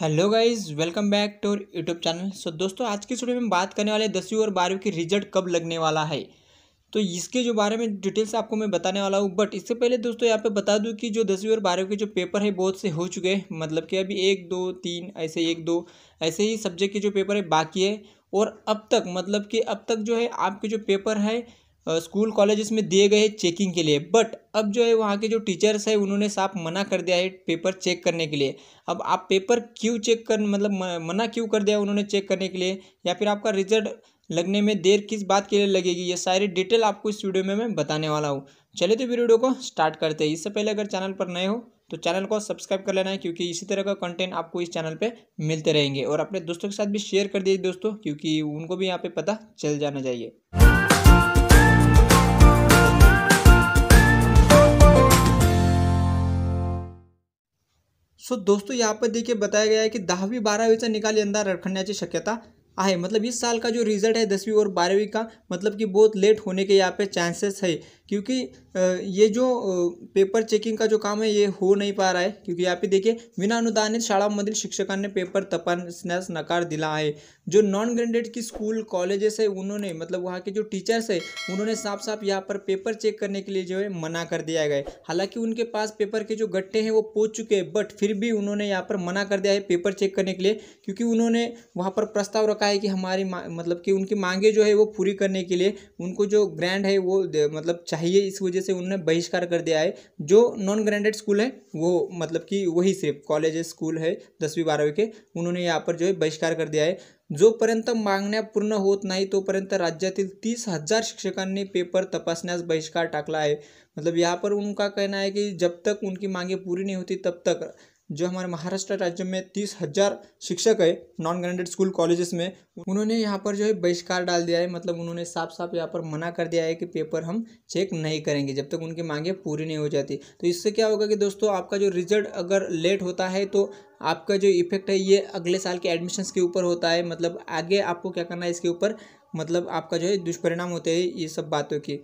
hello guys welcome back to YouTube channel so दोस्तों आज की स्टूडियो में बात करने वाले दसवीं और बारहवीं की रिजल्ट कब लगने वाला है तो इसके जो बारे में डिटेल्स आपको मैं बताने वाला हूँ बट इससे पहले दोस्तों यहाँ पे बता दूँ कि जो दसवीं और बारहवीं के जो पेपर है बहुत से हो चुके हैं मतलब कि अभी एक दो तीन ऐसे एक दो ऐसे ही सब्जेक्ट के जो पेपर है बाकी है और अब तक मतलब कि अब तक जो है आपके जो पेपर है स्कूल कॉलेजेस में दिए गए चेकिंग के लिए बट अब जो है वहाँ के जो टीचर्स है उन्होंने साफ मना कर दिया है पेपर चेक करने के लिए अब आप पेपर क्यों चेक कर मतलब मना क्यों कर दिया उन्होंने चेक करने के लिए या फिर आपका रिजल्ट लगने में देर किस बात के लिए लगेगी ये सारी डिटेल आपको इस वीडियो में मैं बताने वाला हूँ चले तो वीडियो को स्टार्ट करते हैं इससे पहले अगर चैनल पर नए हो तो चैनल को सब्सक्राइब कर लेना है क्योंकि इसी तरह का कंटेंट आपको इस चैनल पे मिलते रहेंगे और अपने दोस्तों के साथ भी शेयर कर दीजिए दोस्तों क्योंकि उनको भी यहाँ पे पता चल जाना चाहिए सो दोस्तों यहाँ पर देखिए बताया गया है कि की बारहवीं बारावीचा निकाल रखने की शक्यता आए मतलब इस साल का जो रिज़ल्ट है दसवीं और बारहवीं का मतलब कि बहुत लेट होने के यहाँ पे चांसेस है क्योंकि ये जो पेपर चेकिंग का जो काम है ये हो नहीं पा रहा है क्योंकि यहाँ पे देखिए बिना अनुदानित शाला शिक्षक ने पेपर तपासण्यास नकार दिला है जो नॉन ग्रेडेड की स्कूल कॉलेजेस है उन्होंने मतलब वहाँ के जो टीचर्स है उन्होंने साफ साफ यहाँ पर पेपर चेक करने के लिए जो है मना कर दिया गया हालांकि उनके पास पेपर के जो गट्टे हैं वो पहुँच चुके हैं बट फिर भी उन्होंने यहाँ पर मना कर दिया है पेपर चेक करने के लिए क्योंकि उन्होंने वहाँ पर प्रस्ताव रखा का है कि हमारी मतलब कि उनकी मांगे जो है वो पूरी करने के लिए उनको जो ग्रैंड है वो मतलब चाहिए इस वजह से उन्होंने बहिष्कार कर दिया है जो नॉन ग्रैंडेड स्कूल है वो मतलब कि वही सिर्फ कॉलेज स्कूल है दसवीं बारहवीं के उन्होंने यहाँ पर जो है बहिष्कार कर दिया है जो पर्यत मागण्या पूर्ण होत नहीं तो पर्यत राज तीस हजार शिक्षक ने पेपर तपासण्यास बहिष्कार टाकला है मतलब यहाँ पर उनका कहना है कि जब तक उनकी मांगे पूरी नहीं होती तब तक जो हमारे महाराष्ट्र राज्य में तीस हज़ार शिक्षक है नॉन ग्रांडेड स्कूल कॉलेजेस में उन्होंने यहाँ पर जो है बहिष्कार डाल दिया है मतलब उन्होंने साफ साफ यहाँ पर मना कर दिया है कि पेपर हम चेक नहीं करेंगे जब तक उनकी मांगे पूरी नहीं हो जाती तो इससे क्या होगा कि दोस्तों आपका जो रिजल्ट अगर लेट होता है तो आपका जो इफेक्ट है ये अगले साल के एडमिशन्स के ऊपर होता है मतलब आगे आपको क्या करना है इसके ऊपर मतलब आपका जो है दुष्परिणाम होते हैं ये सब बातों की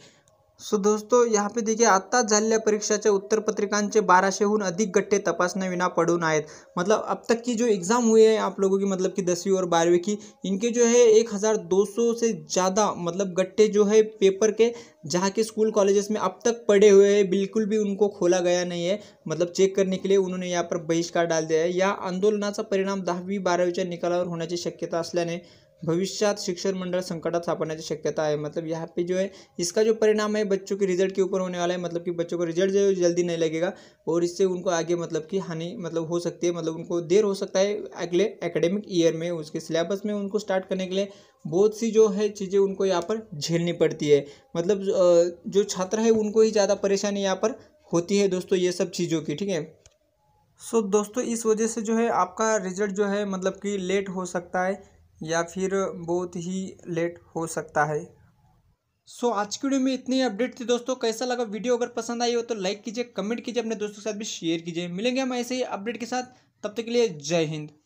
सो दोस्तों यहाँ पे देखिए परीक्षा के उत्तर परीक्षाच्या बाराशे हूँ अधिक गट्टे तपासने पड़न आए मतलब अब तक की जो एग्ज़ाम हुए हैं आप लोगों की मतलब कि दसवीं और बारहवीं की इनके जो है एक हज़ार दो सौ से ज़्यादा मतलब गट्टे जो है पेपर के जहाँ के स्कूल कॉलेजेस में अब तक पड़े हुए हैं बिल्कुल भी उनको खोला गया नहीं है मतलब चेक करने के लिए उन्होंने यहाँ पर बहिष्कार डाल दिया है या का परिणाम दहवीं बारहवीं निकाला होने की शक्यता असल्याने भविष्यात शिक्षण मंडल संकटात सापड़ने की शक्यता है मतलब यहाँ पे जो है इसका जो परिणाम है बच्चों के रिजल्ट के ऊपर होने वाला है मतलब कि बच्चों को रिजल्ट जो जल्दी नहीं लगेगा और इससे उनको आगे मतलब कि हानि मतलब हो सकती है मतलब उनको देर हो सकता है अगले एकेडमिक ईयर में उसके सिलेबस में उनको स्टार्ट करने के लिए बहुत सी जो है चीज़ें उनको यहाँ पर झेलनी पड़ती है मतलब जो छात्र है उनको ही ज़्यादा परेशानी यहाँ पर होती है दोस्तों ये सब चीज़ों की ठीक है सो दोस्तों इस वजह से जो है आपका रिजल्ट जो है मतलब कि लेट हो सकता है या फिर बहुत ही लेट हो सकता है सो so, आज की वीडियो में इतनी अपडेट थी दोस्तों कैसा लगा वीडियो अगर पसंद आई हो तो लाइक कीजिए कमेंट कीजिए अपने दोस्तों के साथ भी शेयर कीजिए मिलेंगे हम ऐसे ही अपडेट के साथ तब तक के लिए जय हिंद